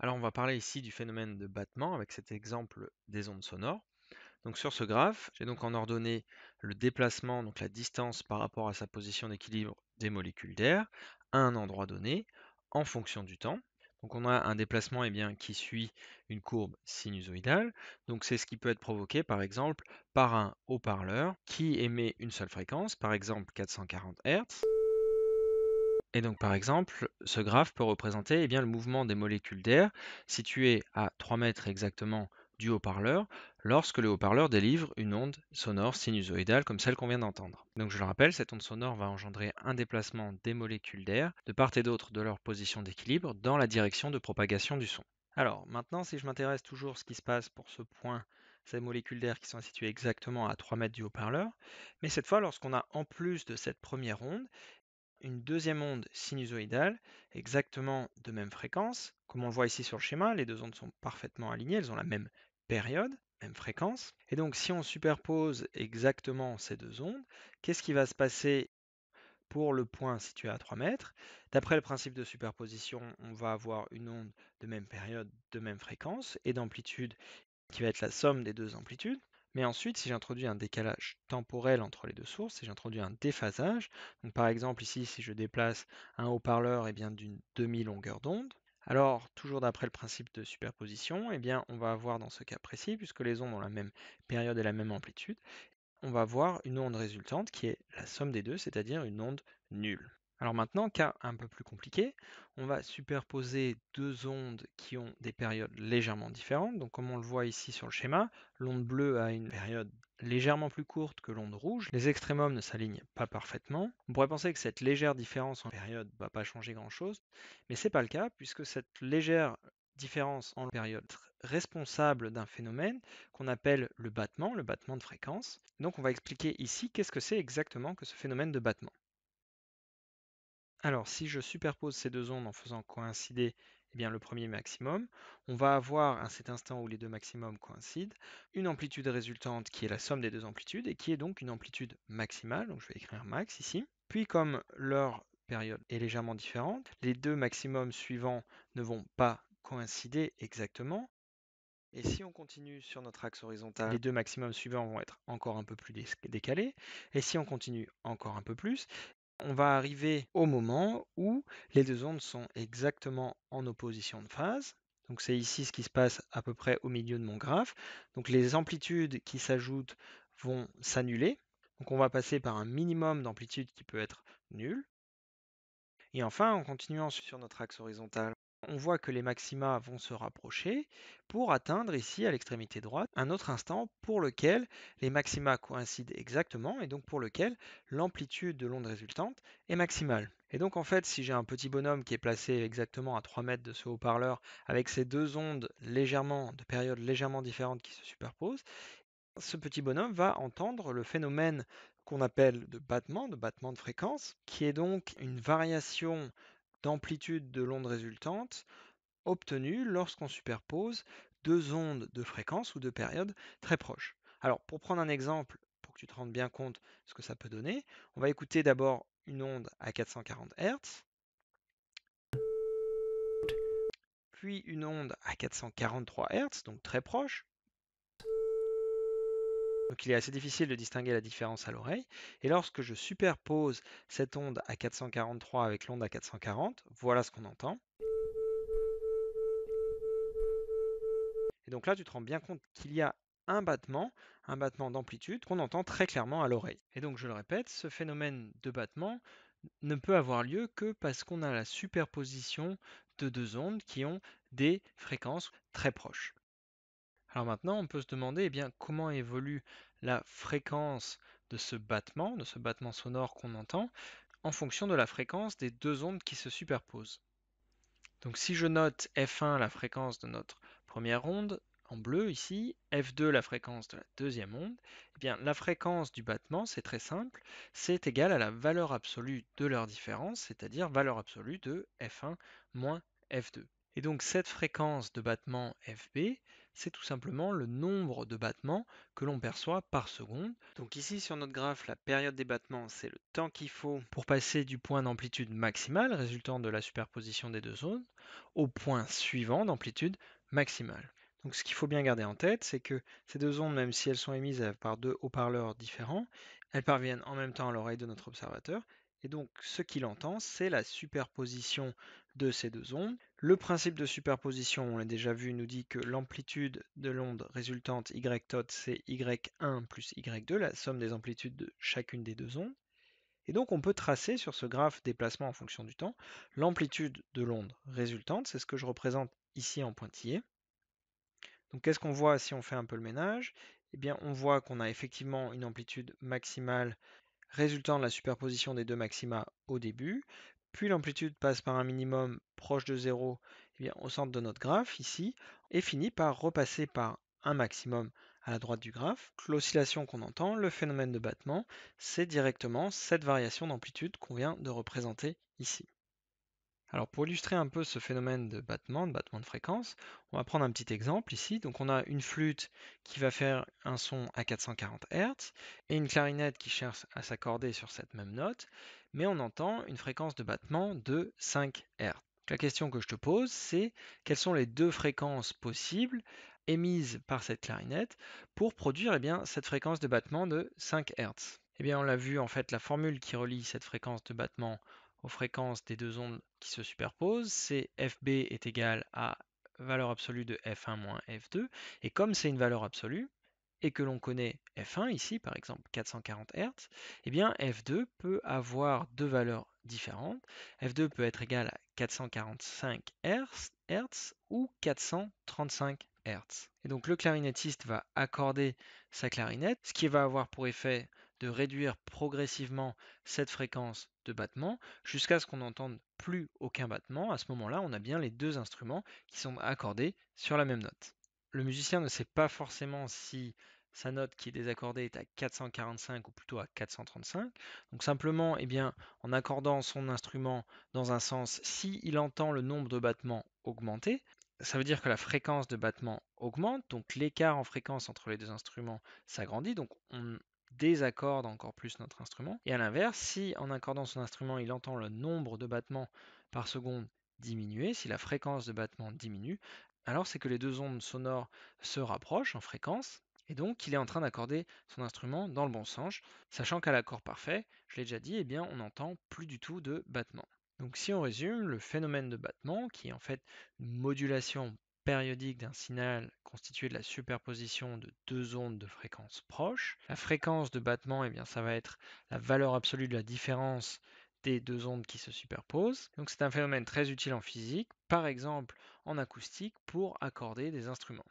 Alors on va parler ici du phénomène de battement avec cet exemple des ondes sonores. Donc sur ce graphe, j'ai donc en ordonnée le déplacement, donc la distance par rapport à sa position d'équilibre des molécules d'air à un endroit donné en fonction du temps. Donc on a un déplacement eh bien, qui suit une courbe sinusoïdale. Donc c'est ce qui peut être provoqué par exemple par un haut-parleur qui émet une seule fréquence, par exemple 440 Hz. Et donc, par exemple, ce graphe peut représenter eh bien, le mouvement des molécules d'air situées à 3 mètres exactement du haut-parleur lorsque le haut-parleur délivre une onde sonore sinusoïdale comme celle qu'on vient d'entendre. Donc je le rappelle, cette onde sonore va engendrer un déplacement des molécules d'air de part et d'autre de leur position d'équilibre dans la direction de propagation du son. Alors maintenant, si je m'intéresse toujours à ce qui se passe pour ce point, ces molécules d'air qui sont situées exactement à 3 mètres du haut-parleur, mais cette fois lorsqu'on a en plus de cette première onde, une deuxième onde sinusoïdale, exactement de même fréquence. Comme on le voit ici sur le schéma, les deux ondes sont parfaitement alignées, elles ont la même période, même fréquence. Et donc si on superpose exactement ces deux ondes, qu'est-ce qui va se passer pour le point situé à 3 mètres. D'après le principe de superposition, on va avoir une onde de même période, de même fréquence et d'amplitude qui va être la somme des deux amplitudes. Mais ensuite, si j'introduis un décalage temporel entre les deux sources, si j'introduis un déphasage, par exemple ici, si je déplace un haut-parleur eh bien d'une demi-longueur d'onde, alors, toujours d'après le principe de superposition, eh bien, on va avoir dans ce cas précis, puisque les ondes ont la même période et la même amplitude, on va avoir une onde résultante qui est la somme des deux, c'est-à-dire une onde nulle. Alors maintenant, cas un peu plus compliqué, on va superposer deux ondes qui ont des périodes légèrement différentes. Donc comme on le voit ici sur le schéma, l'onde bleue a une période légèrement plus courte que l'onde rouge. Les extrémums ne s'alignent pas parfaitement. On pourrait penser que cette légère différence en période ne va pas changer grand-chose, mais c'est pas le cas puisque cette légère différence en période est responsable d'un phénomène qu'on appelle le battement, le battement de fréquence. Donc on va expliquer ici qu'est-ce que c'est exactement que ce phénomène de battement. Alors, si je superpose ces deux ondes en faisant coïncider eh bien, le premier maximum, on va avoir, à cet instant où les deux maximums coïncident, une amplitude résultante qui est la somme des deux amplitudes et qui est donc une amplitude maximale, donc je vais écrire max ici. Puis comme leur période est légèrement différente, les deux maximums suivants ne vont pas coïncider exactement, et si on continue sur notre axe horizontal, les deux maximums suivants vont être encore un peu plus décalés. Et si on continue encore un peu plus, on va arriver au moment où les deux ondes sont exactement en opposition de phase. Donc c'est ici ce qui se passe à peu près au milieu de mon graphe. Donc les amplitudes qui s'ajoutent vont s'annuler. Donc on va passer par un minimum d'amplitude qui peut être nul. Et enfin, en continuant sur notre axe horizontal, on voit que les maxima vont se rapprocher pour atteindre ici à l'extrémité droite un autre instant pour lequel les maxima coïncident exactement et donc pour lequel l'amplitude de l'onde résultante est maximale. Et donc en fait si j'ai un petit bonhomme qui est placé exactement à 3 mètres de ce haut-parleur avec ces deux ondes légèrement de périodes légèrement différentes qui se superposent, ce petit bonhomme va entendre le phénomène qu'on appelle de battement, de battement de fréquence, qui est donc une variation d'amplitude de l'onde résultante obtenue lorsqu'on superpose deux ondes de fréquence ou de période très proches. Alors, pour prendre un exemple, pour que tu te rendes bien compte de ce que ça peut donner, on va écouter d'abord une onde à 440 Hz, puis une onde à 443 Hz, donc très proche, donc il est assez difficile de distinguer la différence à l'oreille. Et lorsque je superpose cette onde à 443 avec l'onde à 440, voilà ce qu'on entend. Et donc là, tu te rends bien compte qu'il y a un battement, un battement d'amplitude qu'on entend très clairement à l'oreille. Et donc, je le répète, ce phénomène de battement ne peut avoir lieu que parce qu'on a la superposition de deux ondes qui ont des fréquences très proches. Alors maintenant, on peut se demander eh bien, comment évolue la fréquence de ce battement, de ce battement sonore qu'on entend, en fonction de la fréquence des deux ondes qui se superposent. Donc si je note F1 la fréquence de notre première onde, en bleu ici, F2 la fréquence de la deuxième onde, eh bien, la fréquence du battement, c'est très simple, c'est égal à la valeur absolue de leur différence, c'est-à-dire valeur absolue de F1 moins F2. Et donc cette fréquence de battement FB, c'est tout simplement le nombre de battements que l'on perçoit par seconde. Donc ici sur notre graphe, la période des battements, c'est le temps qu'il faut pour passer du point d'amplitude maximale résultant de la superposition des deux zones au point suivant d'amplitude maximale. Donc ce qu'il faut bien garder en tête, c'est que ces deux ondes, même si elles sont émises par deux haut-parleurs différents, elles parviennent en même temps à l'oreille de notre observateur et donc ce qu'il entend, c'est la superposition de ces deux ondes. Le principe de superposition, on l'a déjà vu, nous dit que l'amplitude de l'onde résultante y tot, c'est y1 plus y2, la somme des amplitudes de chacune des deux ondes. Et donc on peut tracer sur ce graphe déplacement en fonction du temps l'amplitude de l'onde résultante, c'est ce que je représente ici en pointillé. Donc qu'est-ce qu'on voit si on fait un peu le ménage Eh bien on voit qu'on a effectivement une amplitude maximale résultant de la superposition des deux maxima au début, puis l'amplitude passe par un minimum proche de 0 eh au centre de notre graphe ici, et finit par repasser par un maximum à la droite du graphe. L'oscillation qu'on entend, le phénomène de battement, c'est directement cette variation d'amplitude qu'on vient de représenter ici. Alors pour illustrer un peu ce phénomène de battement, de battement de fréquence, on va prendre un petit exemple ici. Donc on a une flûte qui va faire un son à 440 Hz et une clarinette qui cherche à s'accorder sur cette même note, mais on entend une fréquence de battement de 5 Hz. La question que je te pose, c'est quelles sont les deux fréquences possibles émises par cette clarinette pour produire eh cette fréquence de battement de 5 Hz eh bien, on l'a vu, en fait, la formule qui relie cette fréquence de battement aux fréquences des deux ondes qui se superposent, c'est fb est égal à valeur absolue de f1 moins f2, et comme c'est une valeur absolue, et que l'on connaît f1 ici, par exemple 440 Hz, eh bien f2 peut avoir deux valeurs différentes. f2 peut être égal à 445 Hz ou 435 Hz. Et donc le clarinettiste va accorder sa clarinette, ce qui va avoir pour effet de réduire progressivement cette fréquence de battement jusqu'à ce qu'on n'entende plus aucun battement. À ce moment-là, on a bien les deux instruments qui sont accordés sur la même note. Le musicien ne sait pas forcément si sa note qui est désaccordée est à 445 ou plutôt à 435. Donc simplement, eh bien, en accordant son instrument dans un sens, s'il entend le nombre de battements augmenter, ça veut dire que la fréquence de battement augmente, donc l'écart en fréquence entre les deux instruments s'agrandit, donc on, désaccorde encore plus notre instrument. Et à l'inverse, si en accordant son instrument, il entend le nombre de battements par seconde diminuer, si la fréquence de battement diminue, alors c'est que les deux ondes sonores se rapprochent en fréquence, et donc il est en train d'accorder son instrument dans le bon sens, sachant qu'à l'accord parfait, je l'ai déjà dit, eh bien, on n'entend plus du tout de battement. Donc si on résume, le phénomène de battement, qui est en fait une modulation périodique d'un signal constitué de la superposition de deux ondes de fréquence proches. La fréquence de battement, eh bien, ça va être la valeur absolue de la différence des deux ondes qui se superposent. Donc c'est un phénomène très utile en physique, par exemple en acoustique, pour accorder des instruments.